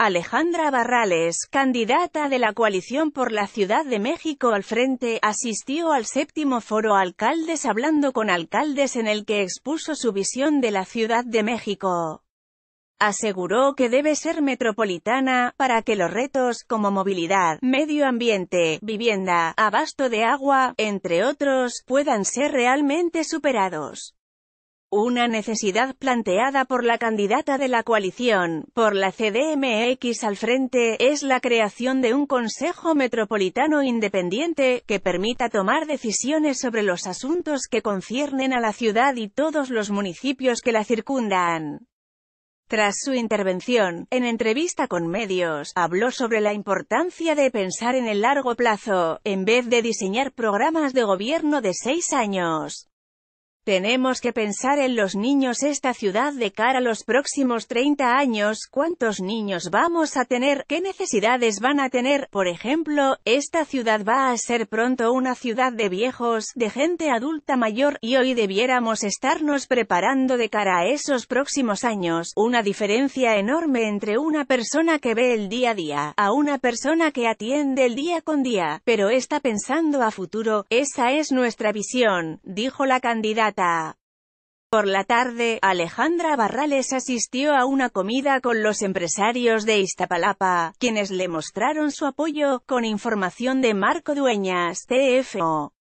Alejandra Barrales, candidata de la coalición por la Ciudad de México al frente, asistió al séptimo foro Alcaldes hablando con alcaldes en el que expuso su visión de la Ciudad de México. Aseguró que debe ser metropolitana, para que los retos, como movilidad, medio ambiente, vivienda, abasto de agua, entre otros, puedan ser realmente superados. Una necesidad planteada por la candidata de la coalición, por la CDMX al frente, es la creación de un Consejo Metropolitano Independiente, que permita tomar decisiones sobre los asuntos que conciernen a la ciudad y todos los municipios que la circundan. Tras su intervención, en entrevista con medios, habló sobre la importancia de pensar en el largo plazo, en vez de diseñar programas de gobierno de seis años. Tenemos que pensar en los niños esta ciudad de cara a los próximos 30 años, cuántos niños vamos a tener, qué necesidades van a tener, por ejemplo, esta ciudad va a ser pronto una ciudad de viejos, de gente adulta mayor, y hoy debiéramos estarnos preparando de cara a esos próximos años, una diferencia enorme entre una persona que ve el día a día, a una persona que atiende el día con día, pero está pensando a futuro, esa es nuestra visión, dijo la candidata. Por la tarde, Alejandra Barrales asistió a una comida con los empresarios de Iztapalapa, quienes le mostraron su apoyo, con información de Marco Dueñas, TFO.